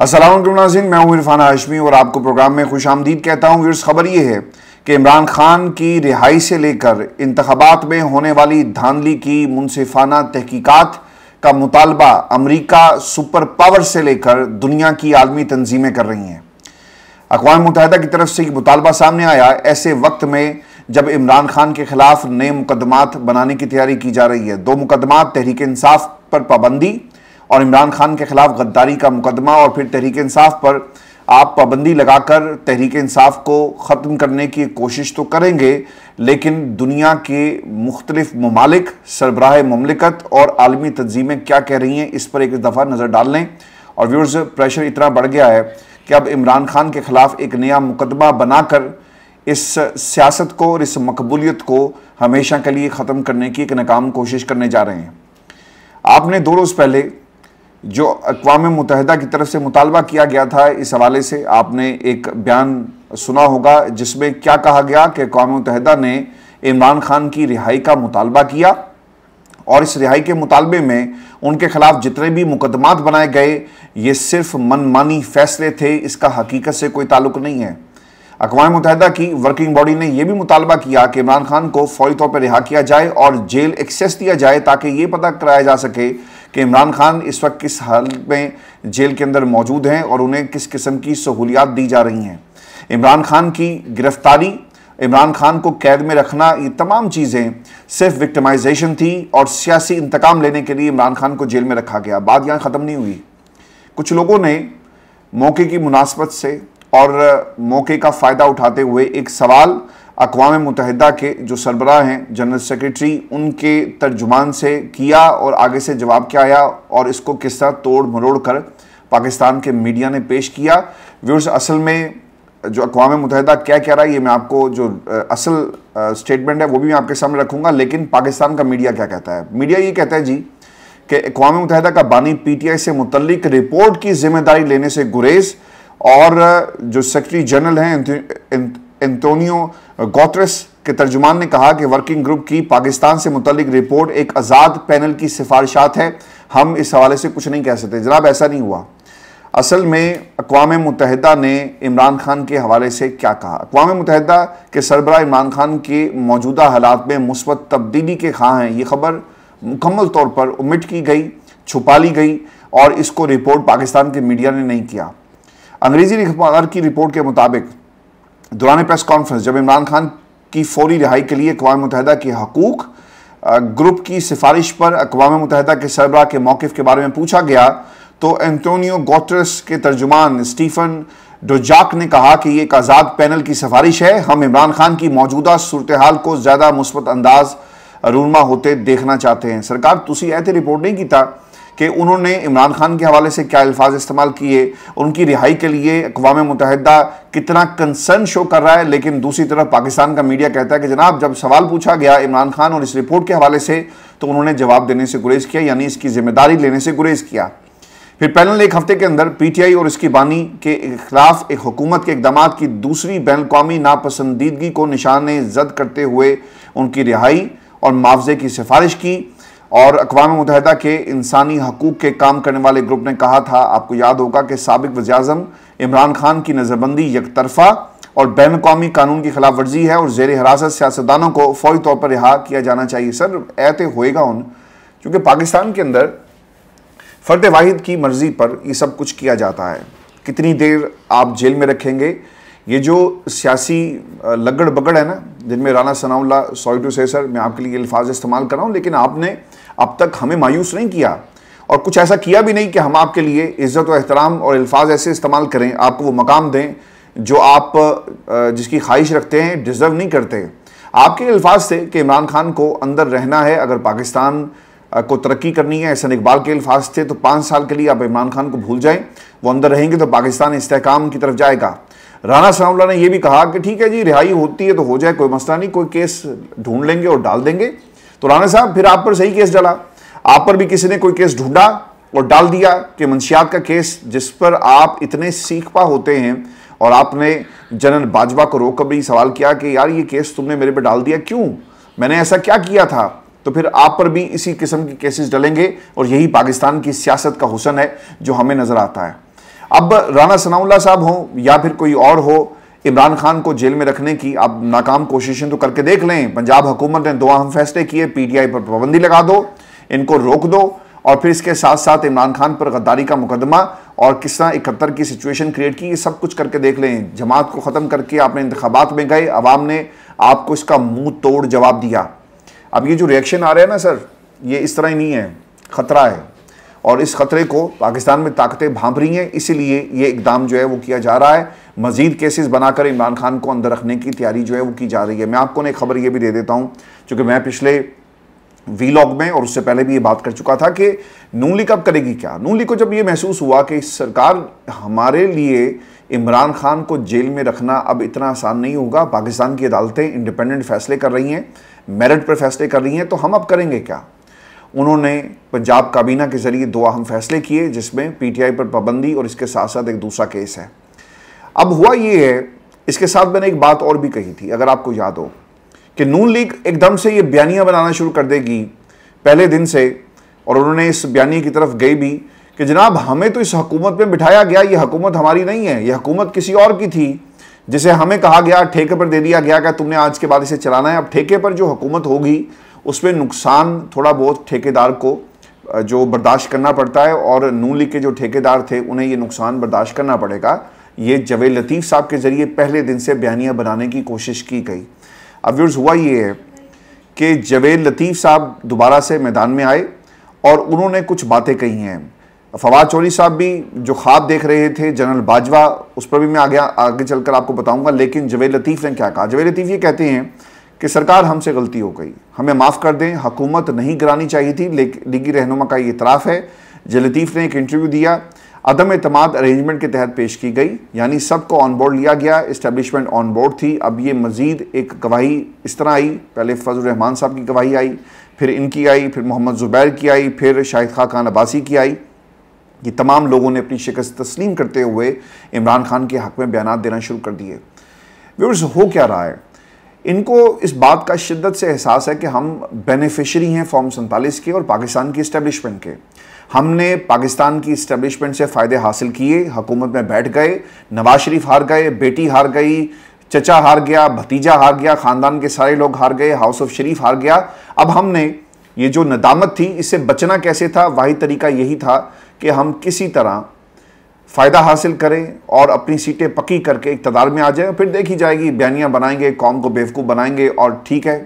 असल नाजिन मैं हूँ इरफान हाशमी और आपको प्रोग्राम में खुश आमदीद कहता हूँ व्यूर्स खबर ये है कि इमरान खान की रिहाई से लेकर इंतबात में होने वाली धांधली की मुनफाना तहकीकात का मुतालबा अमरीका सुपर पावर से लेकर दुनिया की आलमी तंजीमें कर रही हैं अकवा मुतहदा की तरफ से मुतालबा सामने आया ऐसे वक्त में जब इमरान खान के खिलाफ नए मुकदमात बनाने की तैयारी की जा रही है दो मुकदमा तहरीक इंसाफ पर पाबंदी और इमरान खान के खिलाफ गद्दारी का मुकदमा और फिर तहरीक इंसाफ पर आप पाबंदी लगाकर तहरीक इंसाफ को ख़त्म करने की कोशिश तो करेंगे लेकिन दुनिया के मुख्तलिफ ममालिक सरबराह ममलिकत और आलमी तंजीमें क्या कह रही हैं इस पर एक दफ़ा नज़र डाल लें और व्यूर्स प्रेशर इतना बढ़ गया है कि अब इमरान खान के ख़िलाफ़ एक नया मुकदमा बनाकर इस सियासत को और इस मकबूलीत को हमेशा के लिए ख़त्म करने की एक नाकाम कोशिश करने जा रहे हैं आपने दो रोज़ पहले जो अकवा मुतहदा की तरफ से मुतालबा किया गया था इस हवाले से आपने एक बयान सुना होगा जिसमें क्या कहा गया कि अकवा मुतहदा ने इमरान खान की रिहाई का मुतालबा किया और इस रिहाई के मुतालबे में उनके खिलाफ जितने भी मुकदमात बनाए गए ये सिर्फ मनमानी फैसले थे इसका हकीकत से कोई ताल्लुक नहीं है अकवा मुतहदा की वर्किंग बॉडी ने यह भी मुतालबा किया कि इमरान खान को फौरी तौर पर रिहा किया जाए और जेल एक्सेस दिया जाए ताकि ये पता कराया जा सके कि इमरान खान इस वक्त किस हाल में जेल के अंदर मौजूद हैं और उन्हें किस किस्म की सहूलियात दी जा रही हैं इमरान खान की गिरफ्तारी इमरान खान को कैद में रखना ये तमाम चीज़ें सिर्फ विक्टमाइजेशन थी और सियासी इंतकाम लेने के लिए इमरान खान को जेल में रखा गया बात यहाँ ख़त्म नहीं हुई कुछ लोगों ने मौके की मुनासबत से और मौके का फ़ायदा उठाते हुए एक सवाल अकवा मुतहदा के जो सरबरा हैं जनरल सेक्रेटरी उनके तर्जुमान से किया और आगे से जवाब क्या आया और इसको किस तरह तोड़ मरोड़ कर पाकिस्तान के मीडिया ने पेश किया व्यूर्स असल में जो अकवा मुतहदा क्या कह रहा है ये मैं आपको जो असल स्टेटमेंट है वो भी मैं आपके सामने रखूँगा लेकिन पाकिस्तान का मीडिया क्या कहता है मीडिया ये कहता है जी कि अकवा मुतहदा का बानी पी टी आई से मुतलिक रिपोर्ट की जिम्मेदारी लेने से गुरेज और जो सेक्रटरी जनरल हैं एंटोनियो गोत्रस के तर्जुमान ने कहा कि वर्किंग ग्रुप की पाकिस्तान से मुतलिक रिपोर्ट एक आज़ाद पैनल की सिफारिशात है हम इस हवाले से कुछ नहीं कह सकते जनाब ऐसा नहीं हुआ असल में अकवा मुतहदा ने इमरान खान के हवाले से क्या कहा अकवा मुतहदा के सरबरा इमरान खान के मौजूदा हालात में मुस्बत तब्दीली के खां हैं ये खबर मुकम्मल तौर पर उमिट की गई छुपा ली गई और इसको रिपोर्ट पाकिस्तान के मीडिया ने नहीं किया अंग्रेज़ी अखबार की रिपोर्ट के मुताबिक दौरान प्रेस कॉन्फ्रेंस जब इमरान खान की फौरी रिहाई के लिए अकवा मुतहदा के हकूक ग्रुप की सिफारिश पर अकवा मुतहदा के सरबराह के मौकफ़ के बारे में पूछा गया तो एंटोनियो गोटरस के तर्जुमान स्टीफन डोजाक ने कहा कि यह एक आज़ाद पैनल की सिफारिश है हम इमरान खान की मौजूदा सूरत हाल को ज़्यादा मुस्बत अंदाज रूनमा होते देखना चाहते हैं सरकार तुम ऐसे रिपोर्ट नहीं किया कि उन्होंने इमरान खान के हवाले से क्या अल्फाज इस्तेमाल किए उनकी रिहाई के लिए अकवा मुतहदा कितना कंसर्न शो कर रहा है लेकिन दूसरी तरफ पाकिस्तान का मीडिया कहता है कि जनाब जब सवाल पूछा गया इमरान खान और इस रिपोर्ट के हवाले से तो उन्होंने जवाब देने से गुरेज किया यानी इसकी जिम्मेदारी लेने से गुरेज किया फिर पैनल ने एक हफ्ते के अंदर पीटीआई और इसकी बानी के खिलाफ एक हुकूमत के इकदाम की दूसरी बैन अवी नापसंदीदगी को निशान जद करते हुए उनकी रिहाई और मुआवजे की सिफारिश की और अकवा मुतहदा के इंसानी हकूक़ के काम करने वाले ग्रुप ने कहा था आपको याद होगा कि सबक वजाजम इमरान खान की नज़रबंदी यकतरफा और बैन अवी कानून की खिलाफ वर्जी है और जेर हिरासत सियासतदानों को फौरी तौर पर रिहा किया जाना चाहिए सर ऐत होएगा उन क्योंकि पाकिस्तान के अंदर फ़र्द वाहिद की मर्ज़ी पर ये सब कुछ किया जाता है कितनी देर आप जेल में रखेंगे ये जो सियासी लगड़ बगड़ है ना जिनमें Rana Sanaullah sorry to say sir मैं आपके लिए अल्फाज इस्तेमाल कर रहा हूँ लेकिन आपने अब तक हमें मायूस नहीं किया और कुछ ऐसा किया भी नहीं कि हम आपके लिए इज्जत और एहतराम और अल्फाज ऐसे इस्तेमाल करें आपको वो मकाम दें जो आप जिसकी ख्वाहिश रखते हैं डिज़र्व नहीं करते आपके अल्फाज थे कि इमरान खान को अंदर रहना है अगर पाकिस्तान को तरक्की करनी है ऐसा इकबाल के अल्फाज थे तो पाँच साल के लिए आप इमरान खान को भूल जाएं वो अंदर रहेंगे तो पाकिस्तान इस्तेकाम की तरफ जाएगा राना सनाउल्ला ने यह भी कहा कि ठीक है जी रिहाई होती है तो हो जाए कोई मसला नहीं कोई केस ढूंढ लेंगे और डाल देंगे तो राणा साहब फिर आप पर सही केस डाला आप पर भी किसी ने कोई केस ढूंढा और डाल दिया कि मंशियात का केस जिस पर आप इतने सीखपा होते हैं और आपने जनरल बाजवा को रोक कर भी सवाल किया कि यार ये केस तुमने मेरे पर डाल दिया क्यों मैंने ऐसा क्या किया था तो फिर आप पर भी इसी किस्म के केसेस डलेंगे और यही पाकिस्तान की सियासत का हुसन है जो हमें नज़र आता है अब राना सनाउल्ला साहब हो या फिर कोई और हो इमरान खान को जेल में रखने की आप नाकाम कोशिशें तो करके देख लें पंजाब हुकूमत ने दो अहम फैसले किए पीटीआई पर पाबंदी लगा दो इनको रोक दो और फिर इसके साथ साथ इमरान खान पर गद्दारी का मुकदमा और किस तरह इकहत्तर की सिचुएशन क्रिएट की ये सब कुछ करके देख लें जमात को ख़त्म करके आपने इंतबात में गए आवाम ने आपको इसका मुंह तोड़ जवाब दिया अब ये जो रिएक्शन आ रहा है ना सर ये इस तरह ही नहीं है ख़तरा है और इस ख़तरे को पाकिस्तान में ताकतें भांप रही हैं इसीलिए ये इकदाम जो है वो किया जा रहा है मजीद केसेस बनाकर इमरान खान को अंदर रखने की तैयारी जो है वो की जा रही है मैं आपको एक खबर ये भी दे देता हूँ चूँकि मैं पिछले वीलॉग में और उससे पहले भी ये बात कर चुका था कि नून लीग अब करेगी क्या नून लीग को जब ये महसूस हुआ कि सरकार हमारे लिए इमरान खान को जेल में रखना अब इतना आसान नहीं होगा पाकिस्तान की अदालतें इंडिपेंडेंट फैसले कर रही हैं मेरिट पर फैसले कर रही हैं तो हम अब करेंगे क्या उन्होंने पंजाब काबीना के ज़रिए दो अहम फैसले किए जिसमें पीटीआई पर पाबंदी और इसके साथ साथ एक दूसरा केस है अब हुआ ये है इसके साथ मैंने एक बात और भी कही थी अगर आपको याद हो कि नून लीग एकदम से ये बयानियाँ बनाना शुरू कर देगी पहले दिन से और उन्होंने इस बयानी की तरफ गई भी कि जनाब हमें तो इस हकूमत में बिठाया गया ये हकूमत हमारी नहीं है ये हकूमत किसी और की थी जिसे हमें कहा गया ठेके पर दे दिया गया क्या तुमने आज के बाद इसे चलाना है अब ठेके पर जो हकूमत होगी उसमें नुकसान थोड़ा बहुत ठेकेदार को जो बर्दाश्त करना पड़ता है और नू लीग के जो ठेकेदार थे उन्हें ये नुकसान बर्दाश्त करना पड़ेगा ये जवेद लतीफ़ साहब के ज़रिए पहले दिन से बयानियाँ बनाने की कोशिश की गई अब व्यूर्स हुआ ये है कि जवेद लतीफ़ साहब दोबारा से मैदान में आए और उन्होंने कुछ बातें कही हैं फवाद चौधरी साहब भी जो ख्वाब देख रहे थे जनरल बाजवा उस पर भी मैं आगे आगे चलकर आपको बताऊंगा लेकिन जवेद लतीफ़ ने क्या कहा जवेद लतीफ़ ये कहते हैं कि सरकार हमसे गलती हो गई हमें माफ़ कर दें हकूमत नहीं गिरानी चाहिए थी लेकिन लीगी रहनुमा का ये इतराफ़ है जलतीफ़ ने एक इंटरव्यू दिया अदम अतमाद अरेंजमेंट के तहत पेश की गई यानी सबको ऑन बोर्ड लिया गया इस्टेबलिशमेंट ऑन बोर्ड थी अब ये मज़ीद एक गवाही इस तरह आई पहले फजल रहमान साहब की गवाही आई फिर इनकी आई फिर मोहम्मद ज़ुबैर की आई फिर शाहिद खा खान अब्बासी की आई ये तमाम लोगों ने अपनी शिकस्त तस्लीम करते हुए इमरान खान के हक़ में बयान देना शुरू कर दिए व्यवर्स हो क्या रहा है इनको इस बात का शिद्दत से एहसास है कि हम बेनिफिशरी हैं फॉर्म सैंतालीस के और पाकिस्तान की इस्टेब्लिशमेंट के हमने पाकिस्तान की इस्टेब्लिशमेंट से फ़ायदे हासिल किए हकूमत में बैठ गए नवाज शरीफ हार गए बेटी हार गई चचा हार गया भतीजा हार गया ख़ानदान के सारे लोग हार गए हाउस ऑफ शरीफ हार गया अब हमने ये जो नदामत थी इससे बचना कैसे था वाहि तरीका यही था कि हम किसी तरह फ़ायदा हासिल करें और अपनी सीटें पक्की करके इकतदार में आ जाए फिर देखी जाएगी बयानियाँ बनाएंगे कौम को बेवकूफ़ बनाएंगे और ठीक है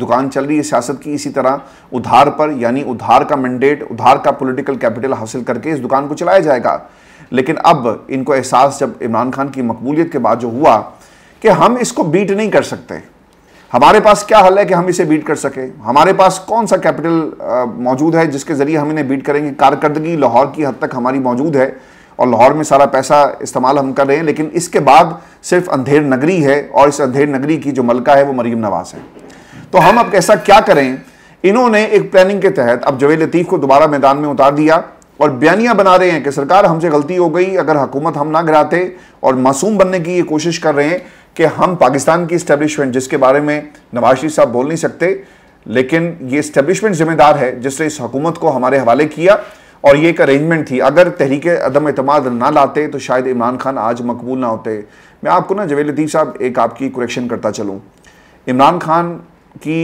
दुकान चल रही है सियासत की इसी तरह उधार पर यानी उधार का मैंडेट उधार का पॉलिटिकल कैपिटल हासिल करके इस दुकान को चलाया जाएगा लेकिन अब इनको एहसास जब इमरान खान की मकबूलियत के बाद जो हुआ कि हम इसको बीट नहीं कर सकते हमारे पास क्या हल है कि हम इसे बीट कर सकें हमारे पास कौन सा कैपिटल मौजूद है जिसके ज़रिए हम इन्हें बीट करेंगे कारकर्दगी लाहौर की हद तक हमारी मौजूद है और लाहौर में सारा पैसा इस्तेमाल हम कर रहे हैं लेकिन इसके बाद सिर्फ अंधेर नगरी है और इस अंधेर नगरी की जो मलका है वो मरीम नवाज है तो हम अब ऐसा क्या करें इन्होंने एक प्लानिंग के तहत अब जवेद लतीफ़ को दोबारा मैदान में उतार दिया और बयानियाँ बना रहे हैं कि सरकार हमसे गलती हो गई अगर हुकूमत हम ना गिराते और मासूम बनने की ये कोशिश कर रहे हैं कि हम पाकिस्तान की इस्टेब्लिशमेंट जिसके बारे में नवाज शरीफ साहब बोल नहीं सकते लेकिन ये इस्टेब्लिशमेंट जिम्मेदार है जिसने इस हुकूमत को हमारे हवाले किया और ये एक अरेंजमेंट थी अगर तहरीक अदम अतमाद ना लाते तो शायद इमरान खान आज मकबूल ना होते मैं आपको ना जवेद लतीफ़ साहब एक आपकी करेक्शन करता चलूँ इमरान खान की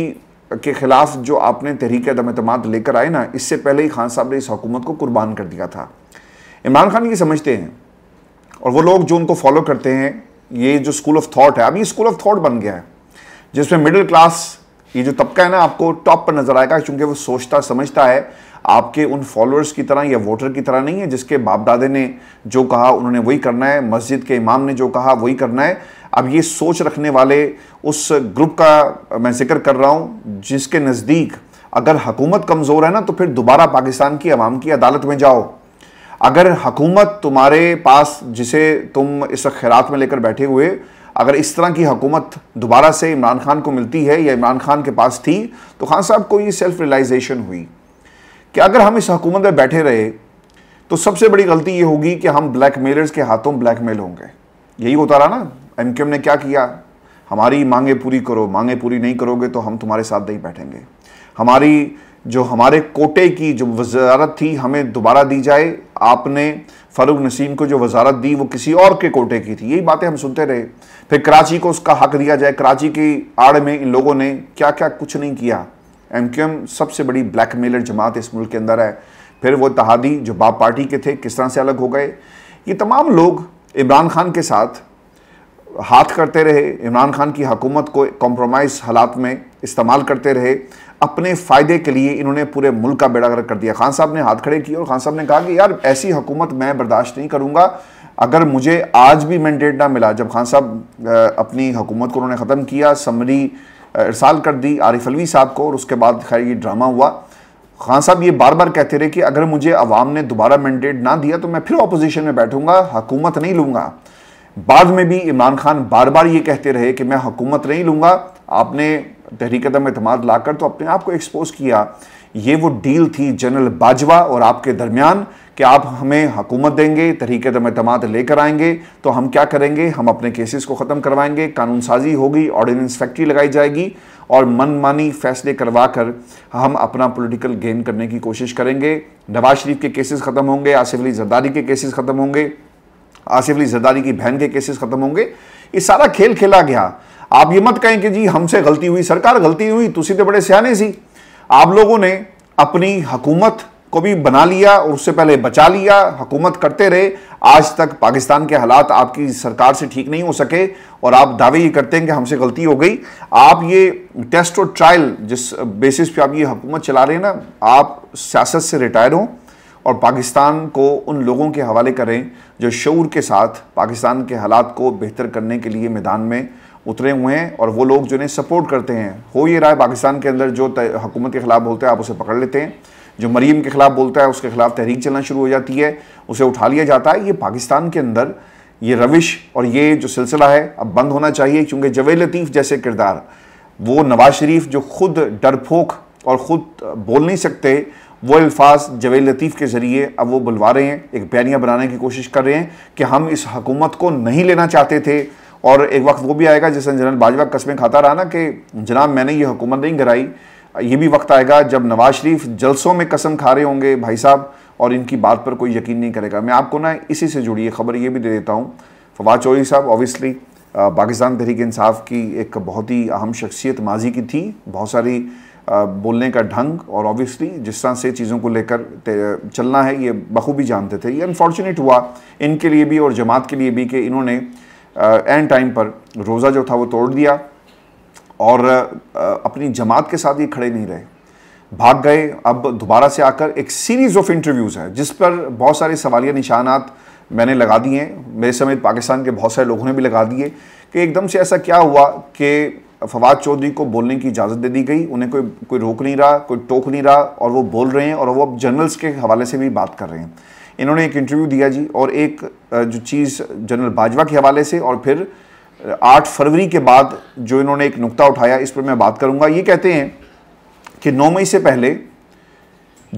के ख़िलाफ़ जो आपने तहरीक अदम अतमाद लेकर आए ना इससे पहले ही खान साहब ने इस हुकूमत को कुर्बान कर दिया था इमरान खान ये समझते हैं और वो लोग जो उनको फॉलो करते हैं ये जो स्कूल ऑफ थाट है अभी स्कूल ऑफ थाट बन गया है जिसमें मिडिल क्लास ये जो तबका है ना आपको टॉप पर नज़र आएगा क्योंकि वो सोचता समझता है आपके उन फॉलोअर्स की तरह या वोटर की तरह नहीं है जिसके बाप दादे ने जो कहा उन्होंने वही करना है मस्जिद के इमाम ने जो कहा वही करना है अब ये सोच रखने वाले उस ग्रुप का मैं जिक्र कर रहा हूँ जिसके नज़दीक अगर हकूमत कमज़ोर है ना तो फिर दोबारा पाकिस्तान की आवाम की अदालत में जाओ अगर हकूमत तुम्हारे पास जिसे तुम इस खैरात में लेकर बैठे हुए अगर इस तरह की हकूमत दोबारा से इमरान खान को मिलती है या इमरान खान के पास थी तो खान साहब को ये सेल्फ रियलाइजेशन हुई कि अगर हम इस हुकूमत में बैठे रहे तो सबसे बड़ी गलती ये होगी कि हम ब्लैक मेलर्स के हाथों ब्लैक मेल होंगे यही होता रहा ना एम ने क्या किया हमारी मांगे पूरी करो मांगे पूरी नहीं करोगे तो हम तुम्हारे साथ नहीं बैठेंगे हमारी जो हमारे कोटे की जो वजारत थी हमें दोबारा दी जाए आपने फ़रूक नसीम को जो वजारत दी वो किसी और के कोटे की थी यही बातें हम सुनते रहे फिर कराची को उसका हक दिया जाए कराची की आड़ में इन लोगों ने क्या क्या कुछ नहीं किया एम क्यू एम सबसे बड़ी ब्लैक मेलर जमात इस मुल्क के अंदर है फिर वो तहादी जो बाप पार्टी के थे किस तरह से अलग हो गए ये तमाम लोग इमरान खान के साथ हाथ करते रहे इमरान खान की हकूमत को कॉम्प्रोमाइज़ हालात में इस्तेमाल करते रहे अपने फ़ायदे के लिए इन्होंने पूरे मुल्क का बेड़ा गर्क कर दिया खान साहब ने हाथ खड़े किए और खान साहब ने कहा कि यार ऐसी हुकूमत मैं बर्दाश्त नहीं करूँगा अगर मुझे आज भी मैंडेट ना मिला जब खान साहब अपनी हुकूमत को उन्होंने ख़त्म किया समरी इरसाल कर दी आरिफ अलवी साहब को और उसके बाद खैर ये ड्रामा हुआ खान साहब ये बार बार कहते रहे कि अगर मुझे अवाम ने दोबारा मैंडेट ना दिया तो मैं फिर अपोजिशन में बैठूंगा हकूमत नहीं लूँगा बाद में भी इमरान खान बार बार ये कहते रहे कि मैं हुकूमत नहीं लूँगा आपने तहरीक अदम अतमाद लाकर तो अपने आप को एक्सपोज किया ये वो डील थी जनरल बाजवा और आपके दरमियान कि आप हमें हुकूमत देंगे तरीके तमतमात लेकर आएंगे तो हम क्या करेंगे हम अपने केसेस को ख़त्म करवाएंगे कानून साजी होगी ऑर्डिनेंस फैक्ट्री लगाई जाएगी और मनमानी फैसले करवा कर हम अपना पॉलिटिकल गेन करने की कोशिश करेंगे नवाज शरीफ के केसेस ख़त्म होंगे आसिफ अली जरदारी के केसेस ख़त्म होंगे आसिफ अली जरदारी की बहन के केसेस ख़त्म होंगे ये सारा खेल खेला गया आप ये मत कहें कि जी हमसे गलती हुई सरकार गलती हुई तुसी तो बड़े सियाने सी आप लोगों ने अपनी हुकूमत को भी बना लिया और उससे पहले बचा लिया हकूमत करते रहे आज तक पाकिस्तान के हालात आपकी सरकार से ठीक नहीं हो सके और आप दावे ये करते हैं कि हमसे गलती हो गई आप ये टेस्ट और ट्रायल जिस बेसिस पे आप ये हकूमत चला रहे हैं ना आप सियासत से रिटायर हों और पाकिस्तान को उन लोगों के हवाले करें जो शूर के साथ पाकिस्तान के हालात को बेहतर करने के लिए मैदान में उतरे हुए हैं और वो लोग जो इन्हें सपोर्ट करते हैं हो ये रहा है पाकिस्तान के अंदर जो हुकूमत के ख़िलाफ़ बोलते हैं आप उसे पकड़ लेते हैं जो मरीम के ख़िलाफ़ बोलता है उसके ख़िलाफ़ तहरीक चलना शुरू हो जाती है उसे उठा लिया जाता है ये पाकिस्तान के अंदर ये रविश और ये जो सिलसिला है अब बंद होना चाहिए क्योंकि जवेद लतीफ़ जैसे किरदार वो नवाज शरीफ जो खुद डरपोक और ख़ुद बोल नहीं सकते वो अल्फाज जवेद लतीफ़ के ज़रिए अब वो बुलवा रहे हैं एक बयानियाँ बनाने की कोशिश कर रहे हैं कि हम इस हकूमत को नहीं लेना चाहते थे और एक वक्त वो भी आएगा जिसने जनरल बाजवा कस्बे खाता रहा ना कि जनाब मैंने ये हुकूमत नहीं गराई ये भी वक्त आएगा जब नवाज शरीफ जलसों में कसम खा रहे होंगे भाई साहब और इनकी बात पर कोई यकीन नहीं करेगा मैं आपको ना इसी से जुड़ी खबर ये भी दे देता हूँ फवाद चौधरी साहब ऑब्वियसली पाकिस्तान तहरीक इंसाफ की एक बहुत ही अहम शख्सियत माजी की थी बहुत सारी बोलने का ढंग और ऑब्वियसली जिस तरह से चीज़ों को लेकर चलना है ये बखूबी जानते थे ये अनफॉर्चुनेट हुआ इनके लिए भी और जमात के लिए भी कि इन्होंने एंड टाइम पर रोज़ा जो था वो तोड़ दिया और अपनी जमात के साथ ये खड़े नहीं रहे भाग गए अब दोबारा से आकर एक सीरीज़ ऑफ इंटरव्यूज़ है जिस पर बहुत सारे सवालिया निशानात मैंने लगा दिए हैं मेरे समेत पाकिस्तान के बहुत सारे लोगों ने भी लगा दिए कि एकदम से ऐसा क्या हुआ कि फवाद चौधरी को बोलने की इजाज़त दे दी गई उन्हें कोई कोई रोक नहीं रहा कोई टोक नहीं रहा और वो बोल रहे हैं और वो अब जर्नल्स के हवाले से भी बात कर रहे हैं इन्होंने एक इंटरव्यू दिया जी और एक जो चीज़ जनरल बाजवा के हवाले से और फिर आठ फरवरी के बाद जो इन्होंने एक नुक्ता उठाया इस पर मैं बात करूंगा ये कहते हैं कि नौ मई से पहले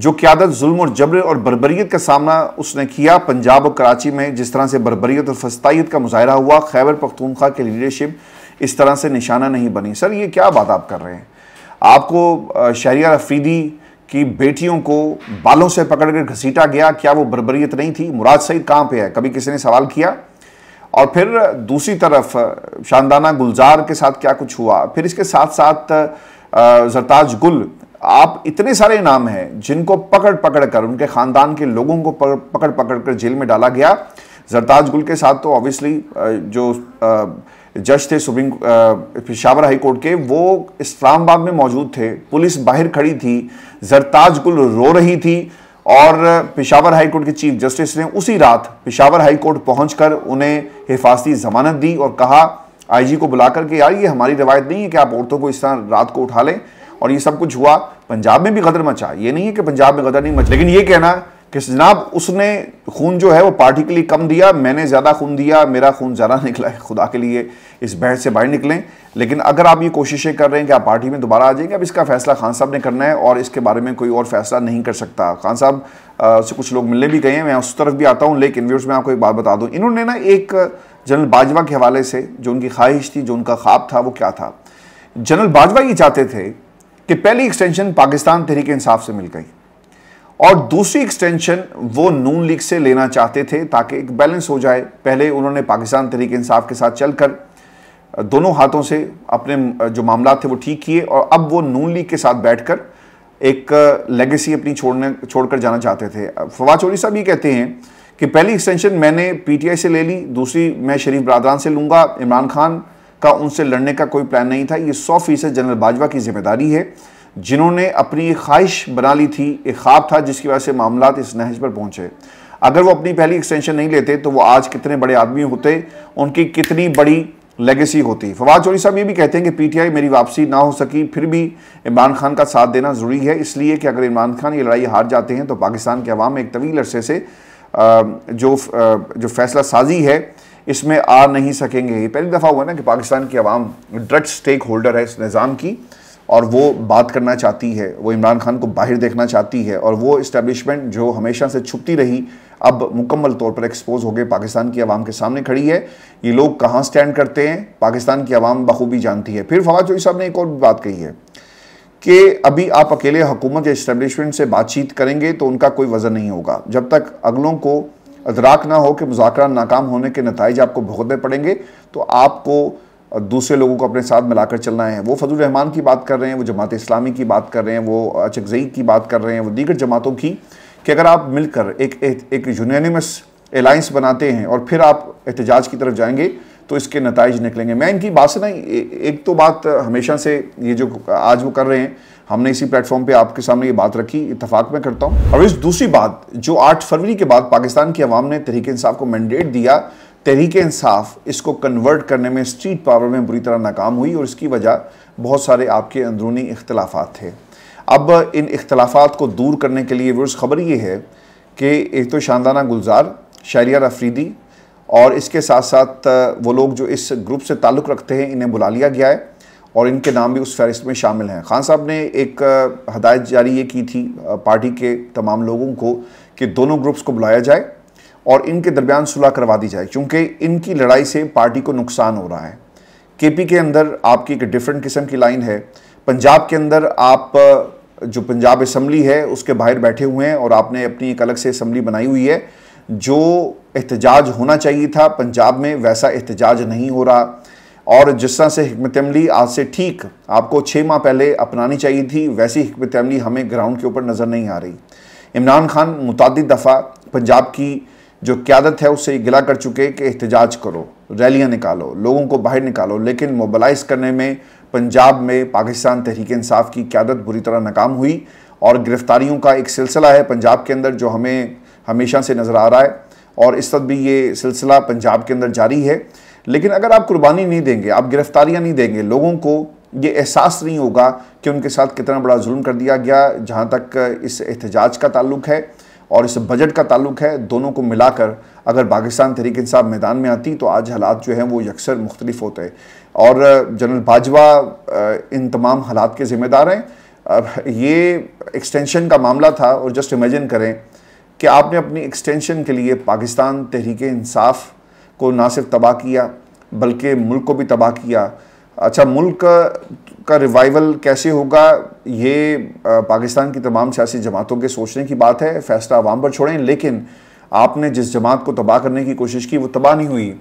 जो क्यादत जुल्म और जबर और बरबरीत का सामना उसने किया पंजाब और कराची में जिस तरह से बरबरीत और फस्ताइत का मुजाहरा हुआ खैबर पख्तूनख्वा की लीडरशिप इस तरह से निशाना नहीं बनी सर ये क्या बात आप कर रहे हैं आपको शहरियार अफरीदी कि बेटियों को बालों से पकड़कर घसीटा गया क्या वो बरबरीत नहीं थी मुराद सईद कहाँ पे है कभी किसी ने सवाल किया और फिर दूसरी तरफ शानदाना गुलजार के साथ क्या कुछ हुआ फिर इसके साथ साथ जरताज गुल आप इतने सारे नाम हैं जिनको पकड़ पकड़ कर उनके ख़ानदान के लोगों को पकड़ पकड़ कर जेल में डाला गया जरताज गुल के साथ तो ऑब्वियसली जो आ, जज थे सुप्रीम पेशावर हाई कोर्ट के वो इस्लामाबाद में मौजूद थे पुलिस बाहर खड़ी थी जरताज गुल रो रही थी और पिशावर हाई कोर्ट के चीफ जस्टिस ने उसी रात पेशावर हाई कोर्ट पहुंचकर उन्हें हिफाजती जमानत दी और कहा आईजी को बुलाकर करके यार ये हमारी रिवायत नहीं है कि आप औरतों को इस तरह रात को उठा लें और ये सब कुछ हुआ पंजाब में भी गदर मचा ये नहीं है कि पंजाब में गदर नहीं मचा लेकिन ये कहना कि जनाब उसने खून जो है वो पार्टी के लिए कम दिया मैंने ज़्यादा खून दिया मेरा खून ज़्यादा निकला है खुदा के लिए इस बहस से बाहर निकलें लेकिन अगर आप ये कोशिशें कर रहे हैं कि आप पार्टी में दोबारा आ जाएंगे अब इसका फैसला खान साहब ने करना है और इसके बारे में कोई और फैसला नहीं कर सकता खान साहब से कुछ लोग मिलने भी गए हैं मैं उस तरफ भी आता हूँ लेकिन व्यूर्स में आपको एक बात बता दूँ इन्होंने ना एक जनरल बाजवा के हवाले से जो उनकी ख्वाहिश थी जो उनका ख्वाब था वो क्या था जनरल बाजवा ये चाहते थे कि पहली एक्सटेंशन पाकिस्तान तहरीक इंसाफ से मिल गई और दूसरी एक्सटेंशन वो नून लीग से लेना चाहते थे ताकि एक बैलेंस हो जाए पहले उन्होंने पाकिस्तान तहरीक इंसाफ के साथ चलकर दोनों हाथों से अपने जो मामला थे वो ठीक किए और अब वो नून लीग के साथ बैठकर एक लेगेसी अपनी छोड़ने छोड़कर जाना चाहते थे फवाद चौधरी साहब ये कहते हैं कि पहली एक्सटेंशन मैंने पीटीआई से ले ली दूसरी मैं शरीफ बरदरान से लूँगा इमरान खान का उनसे लड़ने का कोई प्लान नहीं था ये सौ फीसद जनरल बाजवा की जिम्मेदारी है जिन्होंने अपनी ख्वाहिश बना ली थी एक ख्वाब था जिसकी वजह से मामला इस नहज पर पहुंचे अगर वो अपनी पहली एक्सटेंशन नहीं लेते तो वो आज कितने बड़े आदमी होते उनकी कितनी बड़ी लेगेसी होती है फवाद चौधरी साहब ये भी कहते हैं कि पीटीआई मेरी वापसी ना हो सकी फिर भी इमरान खान का साथ देना ज़रूरी है इसलिए कि अगर इमरान खान ये लड़ाई हार जाते हैं तो पाकिस्तान के अवाम एक तवील अरसे से जो जो फैसला साजी है इसमें आ नहीं सकेंगे ये पहली दफ़ा हुआ ना कि पाकिस्तान की आवाम ड्रग्स स्टेक होल्डर है इस निज़ाम की और वो बात करना चाहती है वो इमरान खान को बाहर देखना चाहती है और वो इस्टेब्लिशमेंट जो हमेशा से छुपती रही अब मुकम्मल तौर पर एक्सपोज हो गए पाकिस्तान की आवाम के सामने खड़ी है ये लोग कहाँ स्टैंड करते हैं पाकिस्तान की आवाम बखूबी जानती है फिर फवाद चौधरी साहब ने एक और बात कही है कि अभी आप अकेले हुकूमत या इस्टेब्लिशमेंट से बातचीत करेंगे तो उनका कोई वजन नहीं होगा जब तक अगलों को अदराक ना हो कि मुजाकर नाकाम होने के नतज आपको भुगतने पड़ेंगे तो आपको दूसरे लोगों को अपने साथ मिलाकर चलना है वो फजल रहमान की बात कर रहे हैं वो जमात इस्लामी की बात कर रहे हैं वो अचकजई की बात कर रहे हैं वो दीगर जमातों की कि अगर आप मिलकर एक एक यूनानिमस एलाइंस बनाते हैं और फिर आप एहतजाज की तरफ जाएंगे तो इसके नतज निकलेंगे मैं इनकी बात से ना एक तो बात हमेशा से ये जो आज वो कर रहे हैं हमने इसी प्लेटफॉर्म पे आपके सामने ये बात रखी इतफाक में करता हूँ और इस दूसरी बात जो 8 फरवरी के बाद पाकिस्तान की आवाम ने तहरीक इंसाफ को मैंडेट दिया तहरीक इंसाफ इसको कन्वर्ट करने में स्ट्रीट पावर में बुरी तरह नाकाम हुई और इसकी वजह बहुत सारे आपके अंदरूनी इख्तलाफ थे अब इन इख्तलाफात को दूर करने के लिए वर्ष खबर ये है कि एक तो शानदाना गुलजार शायरिया रफरीदी और इसके साथ साथ वो लोग जो इस ग्रुप से ताल्लुक़ रखते हैं इन्हें बुला लिया गया है और इनके नाम भी उस फहरिस्त में शामिल हैं खान साहब ने एक हदायत जारी ये की थी पार्टी के तमाम लोगों को कि दोनों ग्रुप्स को बुलाया जाए और इनके दरमियान सुलह करवा दी जाए क्योंकि इनकी लड़ाई से पार्टी को नुकसान हो रहा है केपी के अंदर आपकी एक डिफरेंट किस्म की लाइन है पंजाब के अंदर आप जो पंजाब असम्बली है उसके बाहर बैठे हुए हैं और आपने अपनी एक अलग से असम्बली बनाई हुई है जो एहतजाज होना चाहिए था पंजाब में वैसा एहतजाज नहीं हो रहा और जिस तरह से हमत अमली आज से ठीक आपको छः माह पहले अपनानी चाहिए थी वैसी हमत अमली हमें ग्राउंड के ऊपर नज़र नहीं आ रही इमरान खान मुतद दफ़ा पंजाब की जो क्यादत है उससे गिला कर चुके कि एहतजाज करो रैलियाँ निकालो लोगों को बाहर निकालो लेकिन मोबालाइज करने में पंजाब में पाकिस्तान तहरीक इंसाफ की क्यादत बुरी तरह नाकाम हुई और गिरफ़्तारियों का एक सिलसिला है पंजाब के अंदर जो हमें हमेशा से नज़र आ रहा है और इस वक्त भी ये सिलसिला पंजाब के अंदर जारी है लेकिन अगर आप कुर्बानी नहीं देंगे आप गिरफ्तारियां नहीं देंगे लोगों को ये एहसास नहीं होगा कि उनके साथ कितना बड़ा जुल्म कर दिया गया जहाँ तक इस एहतजाज का ताल्लुक है और इस बजट का ताल्लुक है दोनों को मिलाकर अगर पाकिस्तान तहरीक इंसाफ मैदान में आती तो आज हालात जो हैं वो यकसर मुख्तलिफ होते और जनरल बाजवा इन तमाम हालात के ज़िम्मेदार हैं ये एक्सटेंशन का मामला था और जस्ट इमेजिन करें कि आपने अपनी एक्सटेंशन के लिए पाकिस्तान तहरीक इंसाफ को ना सिर्फ तबाह किया बल्कि मुल्क को भी तबाह किया अच्छा मुल्क का, रिवाइवल कैसे होगा ये पाकिस्तान की तमाम सियासी जमातों के सोचने की बात है फैसला आवाम पर छोड़ें लेकिन आपने जिस जमात को तबाह करने की कोशिश की वो तबाह नहीं हुई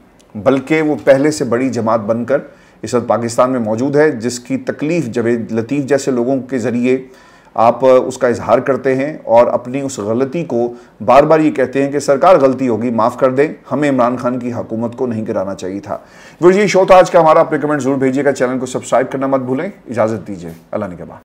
बल्कि वो पहले से बड़ी जमात बनकर इस वक्त पाकिस्तान में मौजूद है जिसकी तकलीफ़ जब लतीफ़ जैसे लोगों के ज़रिए आप उसका इजहार करते हैं और अपनी उस गलती को बार बार ये कहते हैं कि सरकार गलती होगी माफ़ कर दें हमें इमरान खान की हुकूमत को नहीं कराना चाहिए था वो ये शो था आज का हमारा आप कमेंट जरूर भेजिएगा चैनल को सब्सक्राइब करना मत भूलें इजाज़त दीजिए अल्लाह ने के